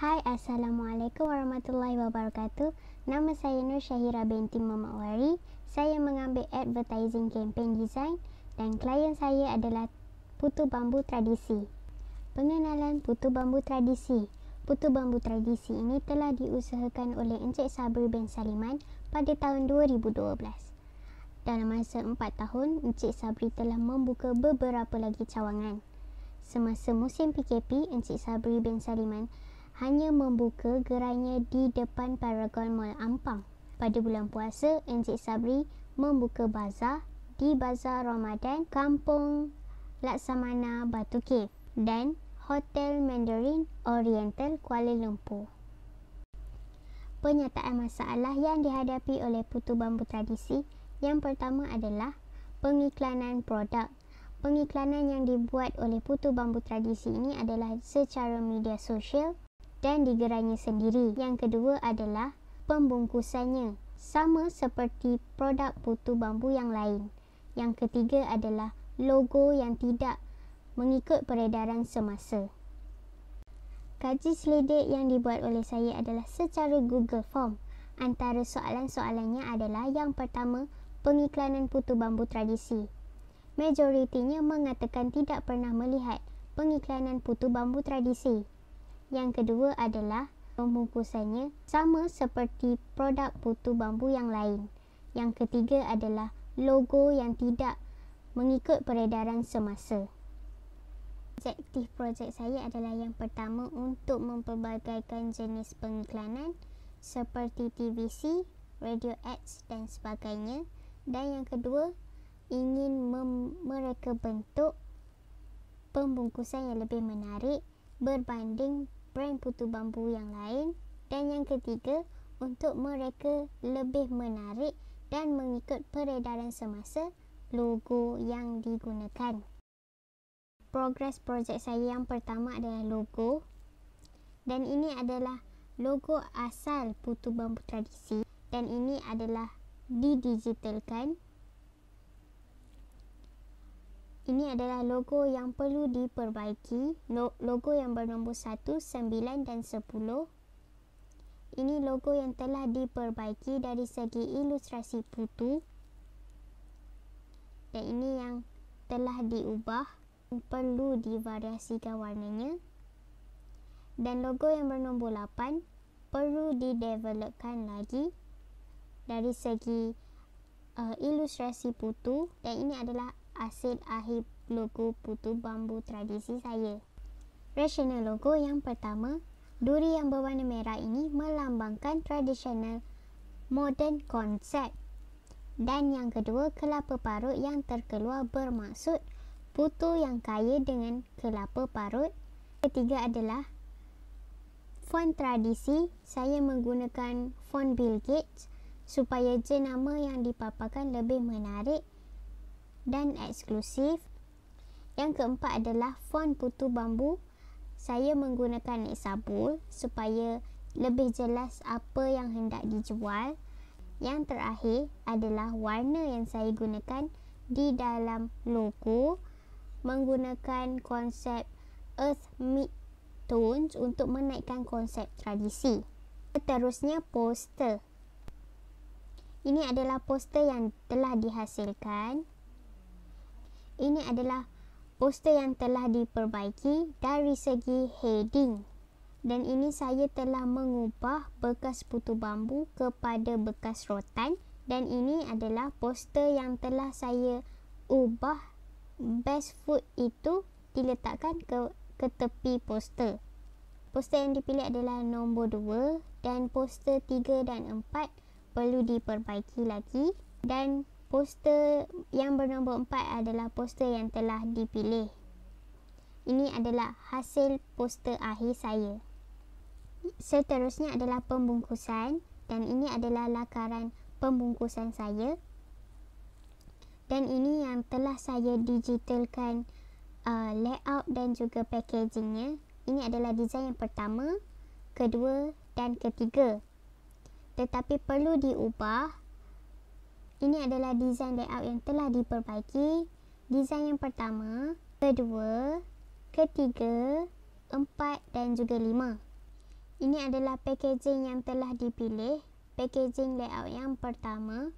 Hai, Assalamualaikum warahmatullahi wabarakatuh. Nama saya Nur Syahira binti Mamawari. Saya mengambil advertising campaign design dan klien saya adalah Putu Bambu Tradisi. Pengenalan Putu Bambu Tradisi. Putu Bambu Tradisi ini telah diusahakan oleh Encik Sabri bin Saliman pada tahun 2012. Dalam masa empat tahun, Encik Sabri telah membuka beberapa lagi cawangan. Semasa musim PKP, Encik Sabri bin Saliman hanya membuka gerainya di depan Paragon Mall Ampang. Pada bulan puasa, Encik Sabri membuka bazar di Bazar Ramadan Kampung Laksamana Batu Cave dan Hotel Mandarin Oriental Kuala Lumpur. Penyataan masalah yang dihadapi oleh Putu Bambu Tradisi yang pertama adalah pengiklanan produk. Pengiklanan yang dibuat oleh Putu Bambu Tradisi ini adalah secara media sosial dan digerainya sendiri. Yang kedua adalah pembungkusannya, sama seperti produk putu bambu yang lain. Yang ketiga adalah logo yang tidak mengikut peredaran semasa. Kaji selidik yang dibuat oleh saya adalah secara Google Form. Antara soalan-soalannya adalah yang pertama, pengiklanan putu bambu tradisi. Majoritinya mengatakan tidak pernah melihat pengiklanan putu bambu tradisi. Yang kedua adalah pembungkusannya sama seperti produk putu bambu yang lain. Yang ketiga adalah logo yang tidak mengikut peredaran semasa. Objektif projek saya adalah yang pertama untuk memperbagaikan jenis pengiklanan seperti TVC, radio ads dan sebagainya. Dan yang kedua, ingin mereka bentuk pembungkusan yang lebih menarik berbanding brand putu bambu yang lain dan yang ketiga untuk mereka lebih menarik dan mengikut peredaran semasa logo yang digunakan. Progres projek saya yang pertama adalah logo dan ini adalah logo asal putu bambu tradisi dan ini adalah didigitalkan ini adalah logo yang perlu diperbaiki. Logo yang bernombor 1, 9 dan 10. Ini logo yang telah diperbaiki dari segi ilustrasi putu. Dan ini yang telah diubah. Perlu divariasikan warnanya. Dan logo yang bernombor 8 perlu didevelopkan lagi dari segi uh, ilustrasi putu. Dan ini adalah asid akhir logo putu bambu tradisi saya. Rasional logo yang pertama, duri yang berwarna merah ini melambangkan tradisional modern konsep. Dan yang kedua, kelapa parut yang terkeluar bermaksud putu yang kaya dengan kelapa parut. Ketiga adalah fon tradisi. Saya menggunakan fon Bill Gates supaya jenama yang dipaparkan lebih menarik dan eksklusif. Yang keempat adalah fon putu bambu. Saya menggunakan sabul supaya lebih jelas apa yang hendak dijual. Yang terakhir adalah warna yang saya gunakan di dalam logo menggunakan konsep earth mid tones untuk menaikkan konsep tradisi. Seterusnya poster. Ini adalah poster yang telah dihasilkan ini adalah poster yang telah diperbaiki dari segi heading dan ini saya telah mengubah bekas putu bambu kepada bekas rotan dan ini adalah poster yang telah saya ubah best food itu diletakkan ke, ke tepi poster poster yang dipilih adalah nombor 2 dan poster 3 dan 4 perlu diperbaiki lagi dan poster yang bernombor 4 adalah poster yang telah dipilih. Ini adalah hasil poster akhir saya. Seterusnya adalah pembungkusan dan ini adalah lakaran pembungkusan saya. Dan ini yang telah saya digitalkan uh, layout dan juga packagingnya. Ini adalah desain yang pertama, kedua dan ketiga. Tetapi perlu diubah ini adalah desain layout yang telah diperbaiki. Desain yang pertama, kedua, ketiga, empat dan juga lima. Ini adalah packaging yang telah dipilih. Packaging layout yang pertama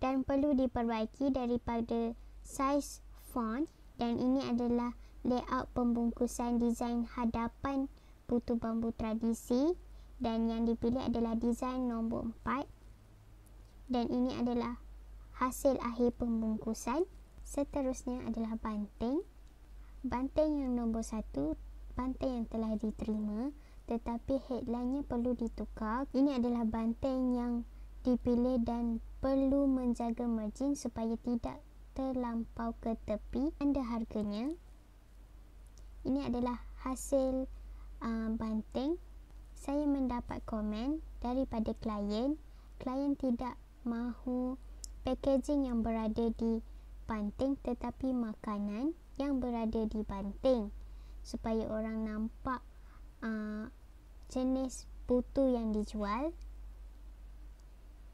dan perlu diperbaiki daripada size font dan ini adalah layout pembungkusan desain hadapan butu bambu tradisi dan yang dipilih adalah desain nombor dan ini adalah hasil akhir pembungkusan. Seterusnya adalah banteng. Banteng yang nombor satu, banteng yang telah diterima tetapi headline perlu ditukar. Ini adalah banteng yang dipilih dan perlu menjaga margin supaya tidak terlampau ke tepi. Anda harganya. Ini adalah hasil uh, banteng. Saya mendapat komen daripada klien. Klien tidak mahu packaging yang berada di banting tetapi makanan yang berada di banting supaya orang nampak uh, jenis butu yang dijual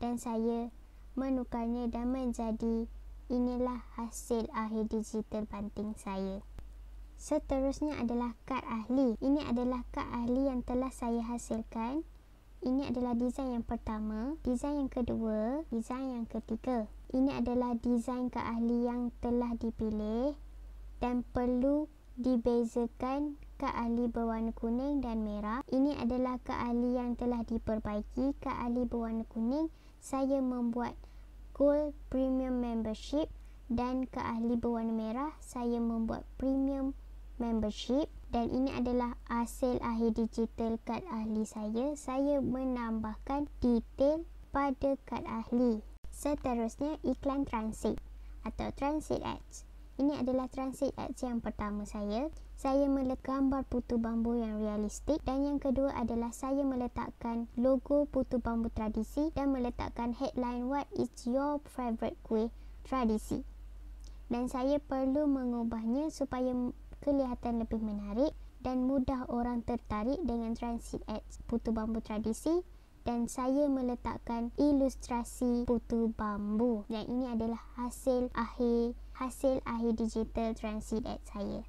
dan saya menukarnya dan menjadi inilah hasil akhir digital banting saya. Seterusnya adalah kad ahli. Ini adalah kad ahli yang telah saya hasilkan ini adalah desain yang pertama, desain yang kedua, desain yang ketiga. Ini adalah desain keahli yang telah dipilih dan perlu dibezakan keahli berwarna kuning dan merah. Ini adalah keahli yang telah diperbaiki, keahli berwarna kuning. Saya membuat Gold Premium Membership dan keahli berwarna merah, saya membuat Premium membership dan ini adalah hasil akhir digital kad ahli saya. Saya menambahkan detail pada kad ahli. Seterusnya iklan transit atau transit ads. Ini adalah transit ads yang pertama saya. Saya meletak gambar putu bambu yang realistik dan yang kedua adalah saya meletakkan logo putu bambu tradisi dan meletakkan headline what is your favorite kuih tradisi. Dan saya perlu mengubahnya supaya kelihatan lebih menarik dan mudah orang tertarik dengan transit at putu bambu tradisi dan saya meletakkan ilustrasi putu bambu dan ini adalah hasil akhir hasil akhir digital transit at saya.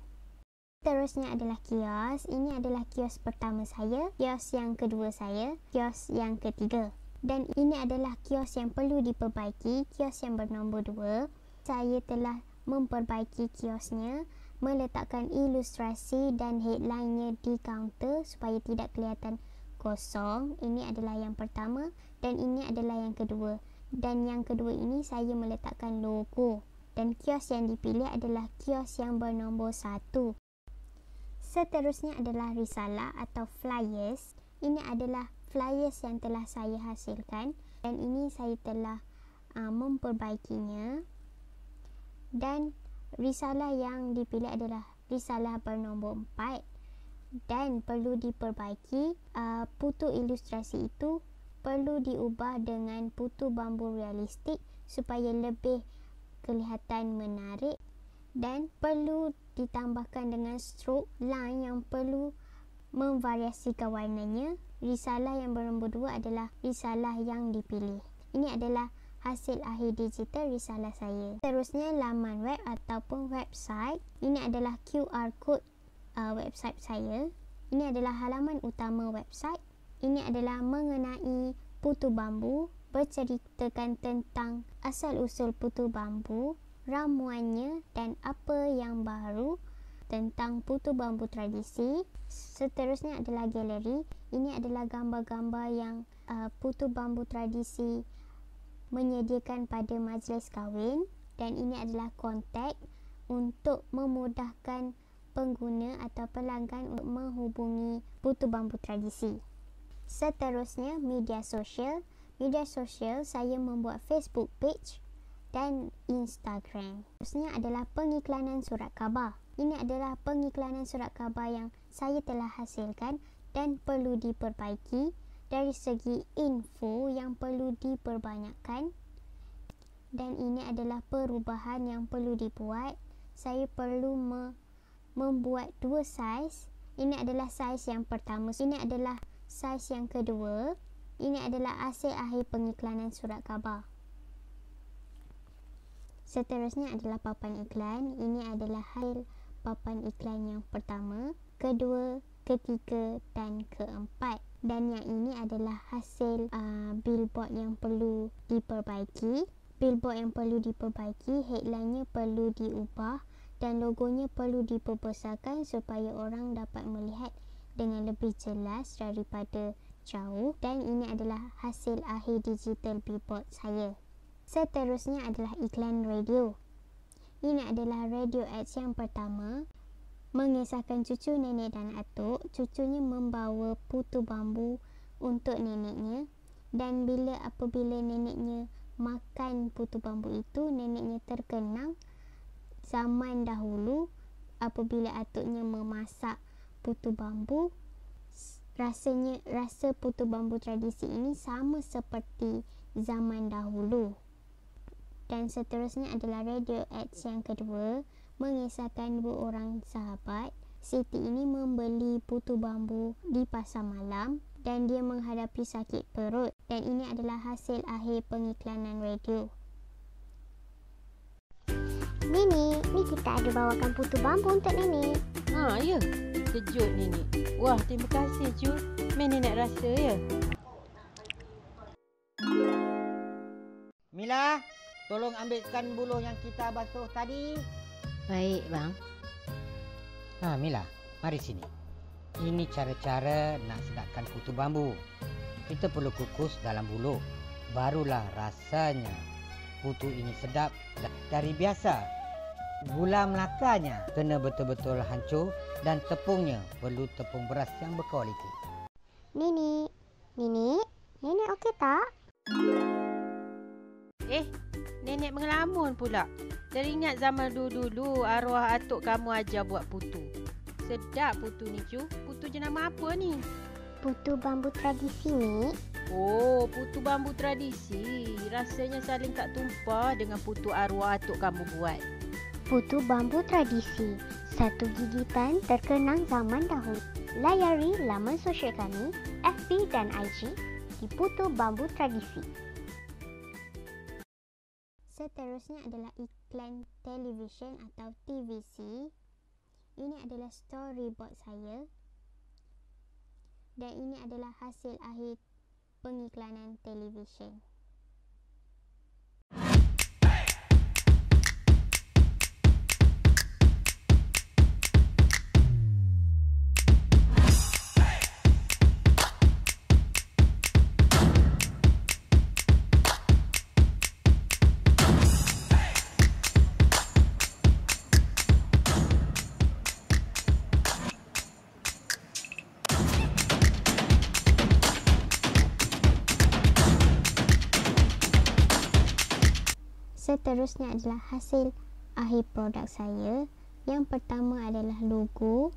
Terusnya adalah kios. Ini adalah kios pertama saya, kios yang kedua saya, kios yang ketiga. Dan ini adalah kios yang perlu diperbaiki, kios yang bernombor dua. Saya telah memperbaiki kiosnya meletakkan ilustrasi dan headline-nya di kaunter supaya tidak kelihatan kosong. Ini adalah yang pertama dan ini adalah yang kedua. Dan yang kedua ini saya meletakkan logo dan kios yang dipilih adalah kios yang bernombor satu. Seterusnya adalah risalah atau flyers. Ini adalah flyers yang telah saya hasilkan dan ini saya telah uh, memperbaikinya. Dan risalah yang dipilih adalah risalah bernombor 4 dan perlu diperbaiki uh, putu ilustrasi itu perlu diubah dengan putu bambu realistik supaya lebih kelihatan menarik dan perlu ditambahkan dengan stroke line yang perlu memvariasi warnanya risalah yang bernombor 2 adalah risalah yang dipilih ini adalah hasil akhir digital risalah saya. Terusnya laman web ataupun website. Ini adalah QR code uh, website saya. Ini adalah halaman utama website. Ini adalah mengenai putu bambu, berceritakan tentang asal-usul putu bambu, ramuannya dan apa yang baru tentang putu bambu tradisi. Seterusnya adalah galeri. Ini adalah gambar-gambar yang uh, putu bambu tradisi menyediakan pada majlis kahwin dan ini adalah kontak untuk memudahkan pengguna atau pelanggan untuk menghubungi Putu Bambu Tradisi. Seterusnya, media sosial. Media sosial saya membuat Facebook page dan Instagram. Seterusnya adalah pengiklanan surat khabar. Ini adalah pengiklanan surat khabar yang saya telah hasilkan dan perlu diperbaiki dari segi info yang perlu diperbanyakkan dan ini adalah perubahan yang perlu dibuat saya perlu me- membuat dua saiz ini adalah saiz yang pertama ini adalah saiz yang kedua ini adalah hasil akhir pengiklanan surat khabar seterusnya adalah papan iklan ini adalah hasil papan iklan yang pertama kedua ketiga dan keempat dan yang ini adalah hasil uh, billboard yang perlu diperbaiki. Billboard yang perlu diperbaiki, headline-nya perlu diubah dan logonya perlu diperbesarkan supaya orang dapat melihat dengan lebih jelas daripada jauh dan ini adalah hasil akhir digital billboard saya. Seterusnya adalah iklan radio. Ini adalah radio ads yang pertama mengisahkan cucu nenek dan atuk, cucunya membawa putu bambu untuk neneknya dan bila apabila neneknya makan putu bambu itu, neneknya terkenang zaman dahulu apabila atuknya memasak putu bambu rasanya rasa putu bambu tradisi ini sama seperti zaman dahulu dan seterusnya adalah radio ads yang kedua mengisahkan dua orang sahabat. Siti ini membeli putu bambu di pasar malam dan dia menghadapi sakit perut dan ini adalah hasil akhir pengiklanan radio. Nini, ni kita ada bawakan putu bambu untuk Nini. Ha, ya. Sejuk Nini. Wah, terima kasih Ju. Mini nak rasa ya. Mila, tolong ambilkan buluh yang kita basuh tadi. Baik, bang. Ah Mila, mari sini. Ini cara-cara nak sedapkan kutu bambu. Kita perlu kukus dalam bulu. Barulah rasanya kutu ini sedap dari biasa. Gula Melakanya kena betul-betul hancur dan tepungnya perlu tepung beras yang berkualiti. Nini, Nini, Nini okey tak? Eh, Nenek mengelamun pula. Teringat zaman dulu-dulu arwah atuk kamu aja buat putu. Sedap putu ni, Cu. Putu jenama apa ni? Putu bambu tradisi ni. Oh, putu bambu tradisi. Rasanya saling tak tumpah dengan putu arwah atuk kamu buat. Putu bambu tradisi. Satu gigitan terkenang zaman dahulu. Layari laman sosial kami, FB dan IG di Putu Bambu Tradisi terusnya adalah iklan televisyen atau TVC. Ini adalah storyboard saya. Dan ini adalah hasil akhir pengiklanan televisyen. seterusnya adalah hasil akhir produk saya. Yang pertama adalah logo,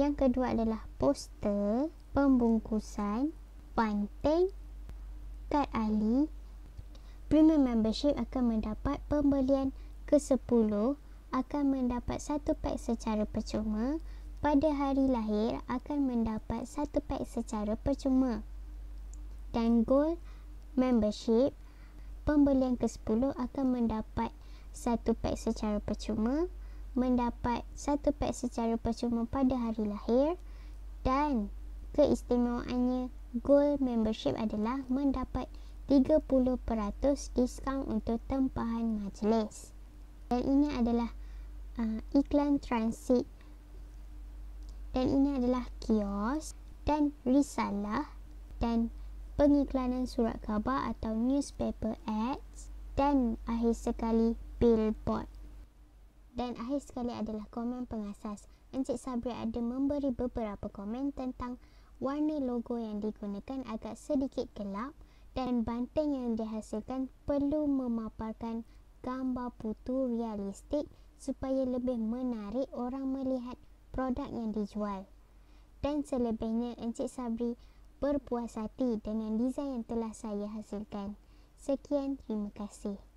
yang kedua adalah poster, pembungkusan, banteng, kad ahli. Premium membership akan mendapat pembelian ke-10 akan mendapat satu pack secara percuma. Pada hari lahir akan mendapat satu pack secara percuma. Dan gold membership Pembelian ke-10 akan mendapat satu pack secara percuma, mendapat satu pack secara percuma pada hari lahir dan keistimewaannya Gold Membership adalah mendapat 30% diskaun untuk tempahan majlis. Dan ini adalah uh, iklan transit dan ini adalah kios dan risalah dan pengiklanan surat khabar atau newspaper ads dan akhir sekali billboard. Dan akhir sekali adalah komen pengasas. Encik Sabri ada memberi beberapa komen tentang warna logo yang digunakan agak sedikit gelap dan banteng yang dihasilkan perlu memaparkan gambar putu realistik supaya lebih menarik orang melihat produk yang dijual. Dan selebihnya Encik Sabri berpuas hati dengan desain yang telah saya hasilkan. Sekian, terima kasih.